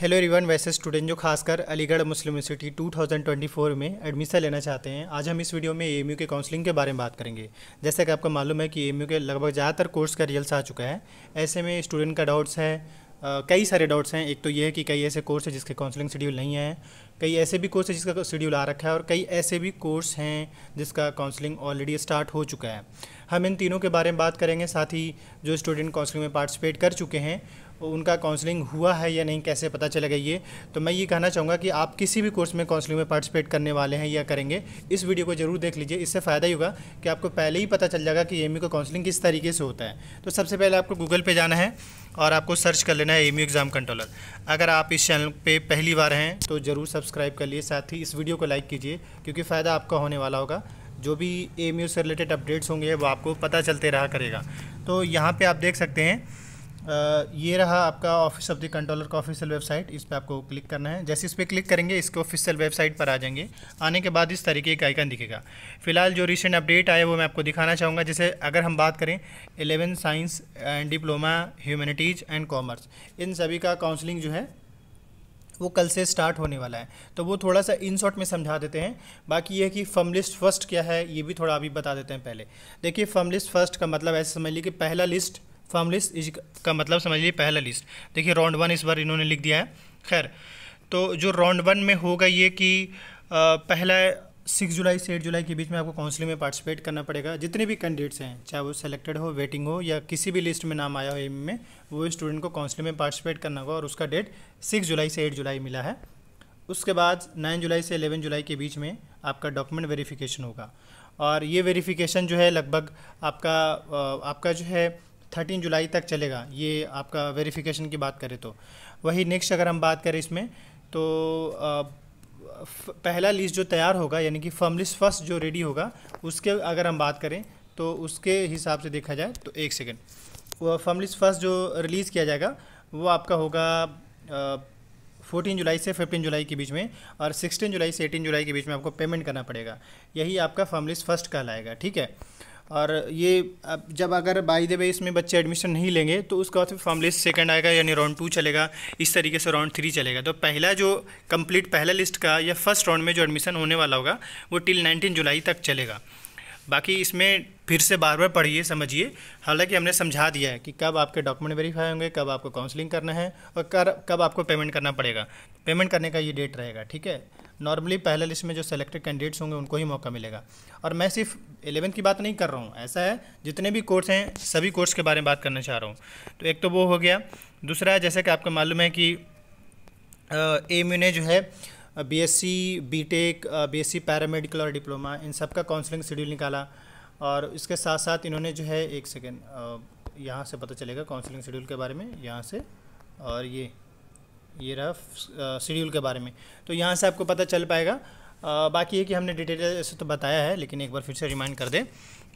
hello रिवन वैसे student जो खासकर अलीगढ़ मुस्लिम यूनिवर्सिटी 2024 में एडमिशन लेना चाहते हैं आज हम इस वीडियो में ए के काउंसलिंग के बारे में बात करेंगे जैसा कि आपको मालूम है कि ए के लगभग ज़्यादातर कोर्स का रिजल्ट आ चुका है ऐसे में स्टूडेंट का डाउट्स है कई सारे डाउट्स हैं एक तो ये है कि कई ऐसे कोर्स है जिसके काउंसलिंग शेड्यूल नहीं है कई ऐसे भी कोर्स है जिसका शेड्यूल आ रखा है और कई ऐसे भी कोर्स हैं जिसका काउंसलिंग ऑलरेडी स्टार्ट हो चुका है हम इन तीनों के बारे में बात करेंगे साथ ही जो स्टूडेंट काउंसलिंग में पार्टिसिपेट कर चुके हैं उनका काउंसलिंग हुआ है या नहीं कैसे पता चलेगा ये तो मैं ये कहना चाहूँगा कि आप किसी भी कोर्स में काउंसलिंग में पार्टिसिपेट करने वाले हैं या करेंगे इस वीडियो को ज़रूर देख लीजिए इससे फ़ायदा ही होगा कि आपको पहले ही पता चल जाएगा कि एम का काउंसलिंग किस तरीके से होता है तो सबसे पहले आपको गूगल पर जाना है और आपको सर्च कर लेना है एम एग्ज़ाम कंट्रोलर अगर आप इस चैनल पर पहली बार हैं तो ज़रूर सब्सक्राइब कर लिए साथ ही इस वीडियो को लाइक कीजिए क्योंकि फ़ायदा आपका होने वाला होगा जो भी ए से रिलेटेड अपडेट्स होंगे वो आपको पता चलते रहा करेगा तो यहाँ पे आप देख सकते हैं ये रहा आपका ऑफिस ऑफ द कंट्रोलर का ऑफिशियल वेबसाइट इस पर आपको क्लिक करना है जैसे इस पर क्लिक करेंगे इसके ऑफिशियल वेबसाइट पर आ जाएंगे आने के बाद इस तरीके का आइकन दिखेगा फिलहाल जो रिसेंट अपडेट आया वो मैं आपको दिखाना चाहूँगा जैसे अगर हम बात करें eleven science and diploma humanities and commerce इन सभी का काउंसलिंग जो है वो कल से स्टार्ट होने वाला है तो वो थोड़ा सा इन शॉर्ट में समझा देते हैं बाकी ये है कि फर्म लिस्ट फर्स्ट क्या है ये भी थोड़ा अभी बता देते हैं पहले देखिए फर्म लिस्ट फर्स्ट का मतलब ऐसे समझ लीजिए कि पहला लिस्ट फॉर्म लिस्ट इज का मतलब समझिए पहला लिस्ट देखिए राउंड वन इस बार इन्होंने लिख दिया है खैर तो जो राउंड वन में होगा ये कि पहला सिक्स जुलाई से एट जुलाई के बीच में आपको काउंसलिंग में पार्टिसिपेट करना पड़ेगा जितने भी कैंडिडेट्स हैं चाहे वो सिलेक्टेड हो वेटिंग हो या किसी भी लिस्ट में नाम आया हो एम में वो स्टूडेंट को काउंसलिंग में पार्टिसिपेट करना होगा और उसका डेट सिक्स जुलाई से एट जुलाई मिला है उसके बाद नाइन जुलाई से एलेवन जुलाई के बीच में आपका डॉक्यूमेंट वेरीफिकेशन होगा और ये वेरीफिकेशन जो है लगभग आपका आपका जो है थर्टीन जुलाई तक चलेगा ये आपका वेरिफिकेशन की बात करें तो वही नेक्स्ट अगर हम बात करें इसमें तो पहला लिस्ट जो तैयार होगा यानी कि फर्म लिस्ट फर्स्ट जो रेडी होगा उसके अगर हम बात करें तो उसके हिसाब से देखा जाए तो एक सेकेंड वो फर्म लिस्ट फर्स्ट जो रिलीज़ किया जाएगा वो आपका होगा फोर्टीन जुलाई से फिफ्टीन जुलाई के बीच में और सिक्सटीन जुलाई से एटीन जुलाई के बीच में आपको पेमेंट करना पड़ेगा यही आपका फर्म लिस्ट फर्स्ट कहलाएगा ठीक है और ये अब जब अगर बाई दे इसमें बच्चे एडमिशन नहीं लेंगे तो उसके बाद फिर फॉर्म लिस्ट सेकेंड आएगा यानी राउंड टू चलेगा इस तरीके से राउंड थ्री चलेगा तो पहला जो कंप्लीट पहला लिस्ट का या फर्स्ट राउंड में जो एडमिशन होने वाला होगा वो टिल नाइनटीन जुलाई तक चलेगा बाकी इसमें फिर से बार बार पढ़िए समझिए हालांकि हमने समझा दिया है कि कब आपके डॉक्यूमेंट वेरीफाई होंगे कब आपको काउंसलिंग करना है और कर, कब आपको पेमेंट करना पड़ेगा पेमेंट करने का ये डेट रहेगा ठीक है नॉर्मली पहले लिस्ट में जो सेलेक्टेड कैंडिडेट्स होंगे उनको ही मौका मिलेगा और मैं सिर्फ एलेवन की बात नहीं कर रहा हूँ ऐसा है जितने भी कोर्स हैं सभी कोर्स के बारे में बात करना चाह रहा हूँ तो एक तो वो हो गया दूसरा है जैसा कि आपको मालूम है कि एम यू ने जो है B S C B tech B S C paramedical और डिप्लोमा इन सब का काउंसलिंग शेड्यूल निकाला और इसके साथ साथ इन्होंने जो है एक सेकेंड यहाँ से पता चलेगा काउंसलिंग शेड्यूल के बारे में यहाँ से और ये ये रहा शेड्यूल के बारे में तो यहाँ से आपको पता चल पाएगा आ, बाकी है कि हमने डिटेल से तो बताया है लेकिन एक बार फिर से रिमाइंड कर दें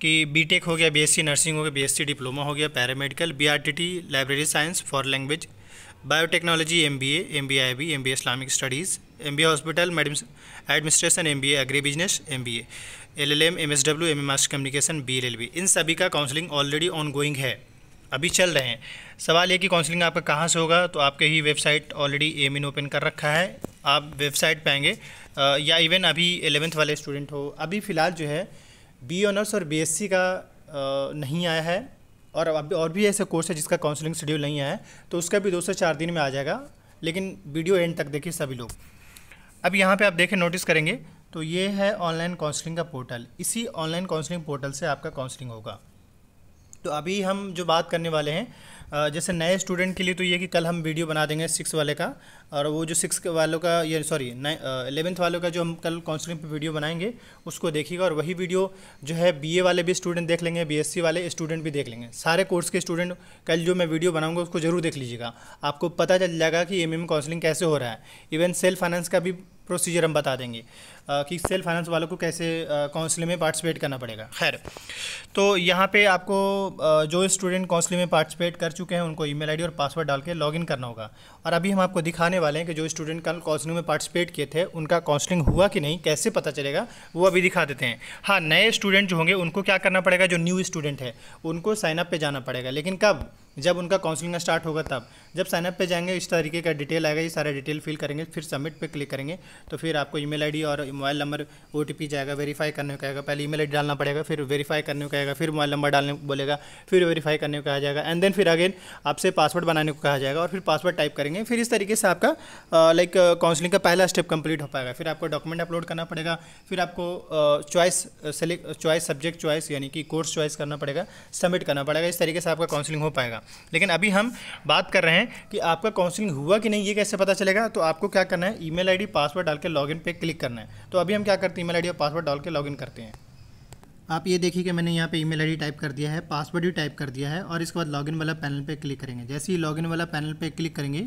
कि बीटेक हो गया बीएससी नर्सिंग हो गया बीएससी डिप्लोमा हो गया paramedical BRTT library science for language biotechnology MBA MBIB MBA Islamic studies MBA hospital administration MBA agri business MBA LLM MSW MMS communication BLLB इन सभी का काउंसलिंग ऑलरेडी गोइंग है अभी चल रहे हैं सवाल ये कि काउंसलिंग आपका कहाँ से होगा तो आपके ही वेबसाइट ऑलरेडी एम इन ओपन कर रखा है आप वेबसाइट पे आएंगे या इवन अभी एलेवेंथ वाले स्टूडेंट हो अभी फ़िलहाल जो है बी ऑनर्स और बीएससी का आ, नहीं आया है और अभी और भी ऐसे कोर्स है जिसका काउंसलिंग शेड्यूल नहीं आया है तो उसका भी दो से चार दिन में आ जाएगा लेकिन वीडियो एंड तक देखिए सभी लोग अब यहाँ पे आप देखें नोटिस करेंगे तो ये है ऑनलाइन काउंसलिंग का पोर्टल इसी ऑनलाइन काउंसलिंग पोर्टल से आपका काउंसलिंग होगा तो अभी हम जो बात करने वाले हैं जैसे नए स्टूडेंट के लिए तो ये कि कल हम वीडियो बना देंगे सिक्स वाले का और वो जो सिक्स वालों का ये सॉरी एलेवेंथ वालों का जो हम कल काउंसलिंग पे वीडियो बनाएंगे उसको देखिएगा और वही वीडियो जो है बीए वाले भी स्टूडेंट देख लेंगे बीएससी वाले स्टूडेंट भी देख लेंगे सारे कोर्स के स्टूडेंट कल जो मैं वीडियो बनाऊँगा उसको ज़रूर देख लीजिएगा आपको पता चल जाएगा कि एम एम कैसे हो रहा है इवन सेल्फ फाइनेंस का भी प्रोसीजर हम बता देंगे कि सेल फाइनेंस वालों को कैसे काउंसलिंग में पार्टिसिपेट करना पड़ेगा खैर तो यहाँ पे आपको जो स्टूडेंट काउंसलिंग में पार्टिसिपेट कर चुके हैं उनको ईमेल आईडी और पासवर्ड डाल के लॉगिन करना होगा और अभी हम आपको दिखाने वाले हैं कि जो स्टूडेंट कल काउंसलिंग में पार्टिसिपेट किए थे उनका काउंसलिंग हुआ कि नहीं कैसे पता चलेगा वो अभी दिखा देते हैं हाँ नए स्टूडेंट जो होंगे उनको क्या करना पड़ेगा जो न्यू स्टूडेंट है उनको साइनअप पर जाना पड़ेगा लेकिन कब जब उनका काउंसलिंग स्टार्ट होगा तब जब साइनअप पे जाएंगे इस तरीके का डिटेल आएगा ये सारा डिटेल फिल करेंगे फिर सबमिट पे क्लिक करेंगे तो फिर आपको ईमेल आईडी और मोबाइल नंबर ओ जाएगा वेरीफाई करने को आएगा पहले ईमेल आईडी डालना पड़ेगा फिर वेरीफाई करने को आएगा फिर मोबाइल नंबर डालने बोलेगा फिर वेरीफाई करने को कहा जाएगा एंड देन फिर अगेन आपसे पासवर्ड बनाने को कहा जाएगा और फिर पासवर्ड टाइप करेंगे फिर इस तरीके से आपका लाइक काउंसलिंग का पहला स्टेप कंप्लीट हो पाएगा फिर आपको डॉक्यूमेंट अपलोड करना पड़ेगा फिर आपको choice select choice subject choice यानी कि कोर्स चॉइस करना पड़ेगा सबमिट करना पड़ेगा इस तरीके से आपका काउंसलिंग हो पाएगा लेकिन अभी हम बात कर रहे हैं कि आपका काउंसलिंग हुआ कि नहीं ये कैसे पता चलेगा तो आपको क्या करना है ईमेल आईडी पासवर्ड डाल के लॉगिन पे क्लिक करना है तो अभी हम क्या करते हैं ईमेल आईडी और पासवर्ड डाल के लॉगिन करते हैं आप ये देखिए कि मैंने यहाँ पे ईमेल आईडी टाइप कर दिया है पासवर्ड भी टाइप कर दिया है और इसके बाद लॉगिन वाला पैनल पे क्लिक करेंगे जैसे ही लॉगिन वाला पैनल पे क्लिक करेंगे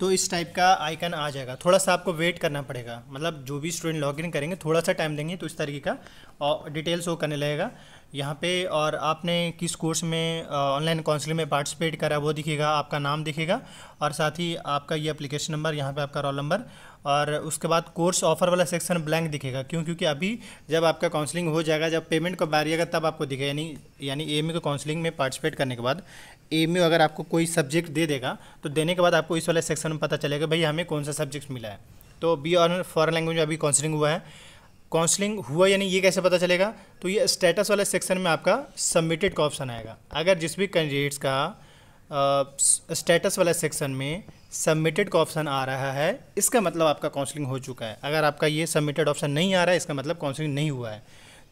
तो इस टाइप का आइकन आ जाएगा थोड़ा सा आपको वेट करना पड़ेगा मतलब जो भी स्टूडेंट लॉगिन करेंगे थोड़ा सा टाइम देंगे तो इस तरीके का और डिटेल्स शो करने लगेगा यहाँ पे और आपने किस कोर्स में ऑनलाइन काउंसलिंग में पार्टिसिपेट करा वो दिखेगा आपका नाम दिखेगा और साथ ही आपका ये अप्लीकेशन नंबर यहाँ पे आपका रोल नंबर और उसके बाद कोर्स ऑफर वाला सेक्शन ब्लैंक दिखेगा क्यों क्योंकि अभी जब आपका काउंसलिंग हो जाएगा जब पेमेंट का आएगा तब आपको दिखेगा यानी यानी ए e में काउंसलिंग में पार्टिसिपेट करने के बाद ए में अगर आपको कोई सब्जेक्ट दे देगा तो देने के बाद आपको इस वाले सेक्शन में पता चलेगा भाई हमें कौन सा सब्जेक्ट मिला है तो बी और फॉरन लैंग्वेज में अभी काउंसलिंग हुआ है काउंसलिंग हुआ यानी ये कैसे पता चलेगा तो ये स्टेटस वाले सेक्शन में आपका सबमिटेड का ऑप्शन आएगा अगर जिस भी कैंडिडेट्स का स्टेटस वाला सेक्शन में सबमिटेड का ऑप्शन आ रहा है इसका मतलब आपका काउंसलिंग हो चुका है अगर आपका ये सबमिटेड ऑप्शन नहीं आ रहा है इसका मतलब काउंसलिंग नहीं हुआ है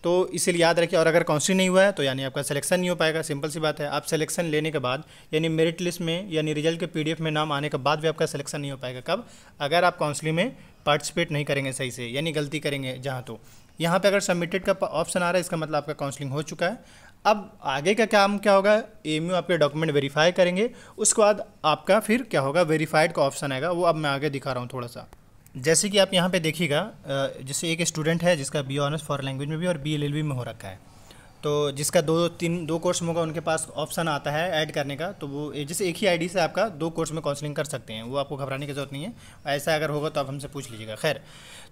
तो इसीलिए याद रखिए और अगर काउंसिलिंग नहीं हुआ है तो यानी आपका सिलेक्शन नहीं हो पाएगा सिंपल सी बात है आप सिलेक्शन लेने के बाद यानी मेरिट लिस्ट में यानी रिजल्ट के पीडीएफ में नाम आने के बाद भी आपका सिलेक्शन नहीं हो पाएगा कब अगर आप काउंसिलिंग में पार्टिसिपेट नहीं करेंगे सही से यानी गलती करेंगे जहाँ तो यहाँ पर अगर सबमिटेड का ऑप्शन आ रहा है इसका मतलब आपका काउंसिलिंग हो चुका है अब आगे का काम क्या होगा एम आपके डॉक्यूमेंट वेरीफाई करेंगे उसके बाद आपका फिर क्या होगा वेरीफाइड का ऑप्शन आएगा वो अब मैं आगे दिखा रहा हूँ थोड़ा सा जैसे कि आप यहाँ पे देखिएगा जैसे एक स्टूडेंट है जिसका बी ऑनर्स फॉर लैंग्वेज में भी और बी एल में हो रखा है तो जिसका दो तीन दो कोर्स में होगा उनके पास ऑप्शन आता है ऐड करने का तो वो जैसे एक ही आईडी से आपका दो कोर्स में काउंसलिंग कर सकते हैं वो आपको घबराने की ज़रूरत नहीं है ऐसा अगर होगा तो आप हमसे पूछ लीजिएगा खैर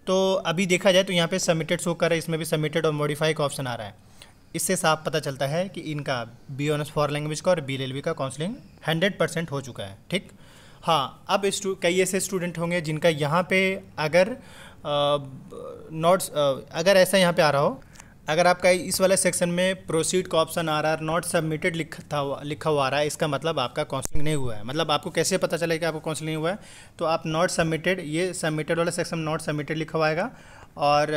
तो अभी देखा जाए तो यहाँ पे सबमिटेड शो कर रहा है इसमें भी सबमिटेड और मॉडिफाई का ऑप्शन आ रहा है इससे साफ पता चलता है कि इनका बी ऑनर्स फॉर लैंग्वेज का और बी एल का काउंसलिंग हंड्रेड परसेंट हो चुका है ठीक हाँ अब कई ऐसे स्टूडेंट होंगे जिनका यहाँ पे अगर नॉट अगर ऐसा यहाँ पे आ रहा हो अगर आपका इस वाले सेक्शन में प्रोसीड का ऑप्शन आ रहा है नॉट सबमिटेड लिखा हुआ लिखा हुआ आ रहा है इसका मतलब आपका काउंसलिंग नहीं हुआ है मतलब आपको कैसे पता चलेगा कि आपको काउंसलिंग नहीं हुआ है तो आप नॉट सबमिटेड ये सबमिटेड वाला सेक्शन नॉट सबमिटेड लिखा हुआ आएगा और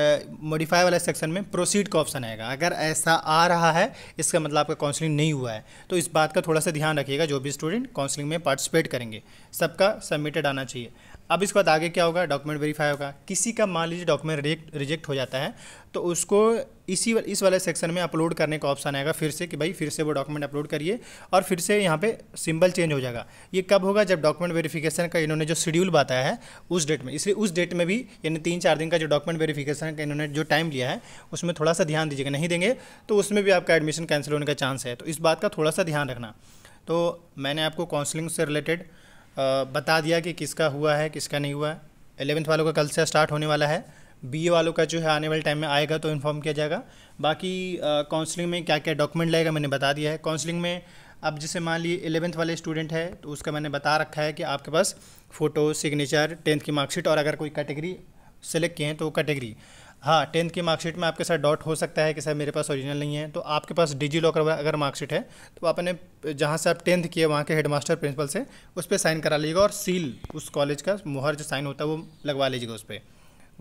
मॉडिफाई वाले सेक्शन में प्रोसीड का ऑप्शन आएगा अगर ऐसा आ रहा है इसका मतलब आपका काउंसलिंग नहीं हुआ है तो इस बात का थोड़ा सा ध्यान रखिएगा जो भी स्टूडेंट काउंसलिंग में पार्टिसिपेट करेंगे सबका सबमिटेड आना चाहिए अब इसके बाद आगे क्या होगा डॉक्यूमेंट वेरीफाई होगा किसी का मान लीजिए डॉक्यूमेंट रिजेक्ट हो जाता है तो उसको इसी वा, इस वाले सेक्शन में अपलोड करने का ऑप्शन आएगा फिर से कि भाई फिर से वो डॉक्यूमेंट अपलोड करिए और फिर से यहाँ पे सिंबल चेंज हो जाएगा ये कब होगा जब डॉक्यूमेंट वेरिफिकेशन का इन्होंने जो शेड्यूल बताया है उस डेट में इसलिए उस डेट में भी यानी तीन चार दिन का जो डॉक्यूमेंट वेरीफिकेशन का इन्होंने जो टाइम लिया है उसमें थोड़ा सा ध्यान दीजिएगा नहीं देंगे तो उसमें भी आपका एडमिशन कैंसिल होने का चांस है तो इस बात का थोड़ा सा ध्यान रखना तो मैंने आपको काउंसलिंग से रिलेटेड बता दिया कि किसका हुआ है किसका नहीं हुआ है एलेवंथ वालों का कल से स्टार्ट होने वाला है बी वालों का जो है आने वाले टाइम में आएगा तो इन्फॉर्म किया जाएगा बाकी काउंसलिंग में क्या क्या डॉक्यूमेंट लगेगा मैंने बता दिया है काउंसलिंग में अब जैसे मान ली एलेवंथ वाले स्टूडेंट है तो उसका मैंने बता रखा है कि आपके पास फ़ोटो सिग्नेचर टेंथ की मार्कशीट और अगर कोई कैटेगरी सेलेक्ट किए हैं तो कैटेगरी हाँ टेंथ की मार्कशीट में आपके साथ डॉट हो सकता है कि सर मेरे पास ओरिजिनल नहीं है तो आपके पास डिजी लॉकर अगर मार्कशीट है तो आपने जहाँ से आप टेंथ किए वहाँ के हेडमास्टर प्रिंसिपल से उस पर साइन करा लीजिएगा और सील उस कॉलेज का मुहर जो साइन होता है वो लगवा लीजिएगा उस पर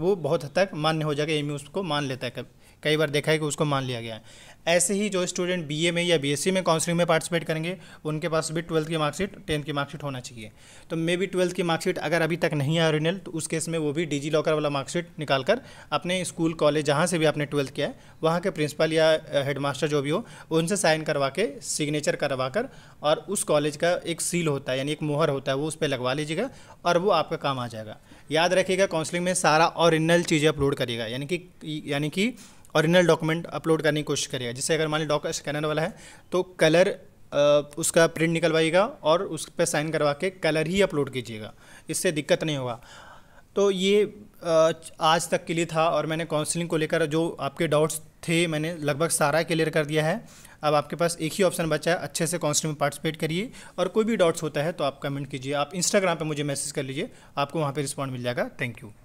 वो बहुत हद तक मान्य हो जाएगा एम उसको मान लेता है कब कई बार देखा है कि उसको मान लिया गया है ऐसे ही जो स्टूडेंट बीए में या बीएससी में काउंसलिंग में पार्टिसिपेट करेंगे उनके पास भी ट्वेल्थ की मार्कशीट टेंथ की मार्कशीट होना चाहिए तो मे बी ट्वेल्थ की मार्कशीट अगर अभी तक नहीं आया रिनल तो उस केस में वो भी डिजी लॉकर वाला मार्कशीट निकाल कर अपने स्कूल कॉलेज जहाँ से भी आपने ट्वेल्थ किया है वहाँ के प्रिंसिपल या हेडमास्टर जो भी हो उनसे साइन करवा के सिग्नेचर करवा कर और उस कॉलेज का एक सील होता है यानी एक मोहर होता है वो उस पर लगवा लीजिएगा और वो आपका काम आ जाएगा याद रखिएगा काउंसलिंग में सारा ऑरिजिनल चीज़ें अपलोड करिएगा यानी कि यानी कि ऑरिजिनल डॉक्यूमेंट अपलोड करने की कोशिश करेगा जैसे अगर मान ली डॉक स्कैनर वाला है तो कलर उसका प्रिंट निकलवाइएगा और उस पर साइन करवा के कलर ही अपलोड कीजिएगा इससे दिक्कत नहीं होगा तो ये आज तक के लिए था और मैंने काउंसलिंग को लेकर जो आपके डाउट्स थे मैंने लगभग सारा क्लियर कर दिया है अब आपके पास एक ही ऑप्शन बचा है अच्छे से काउंसलिंग में पार्टिसिपेट करिए और कोई भी डाउट्स होता है तो आप कमेंट कीजिए आप इंस्टाग्राम पर मुझे मैसेज कर लीजिए आपको वहाँ पर रिस्पॉन्ड मिल जाएगा थैंक यू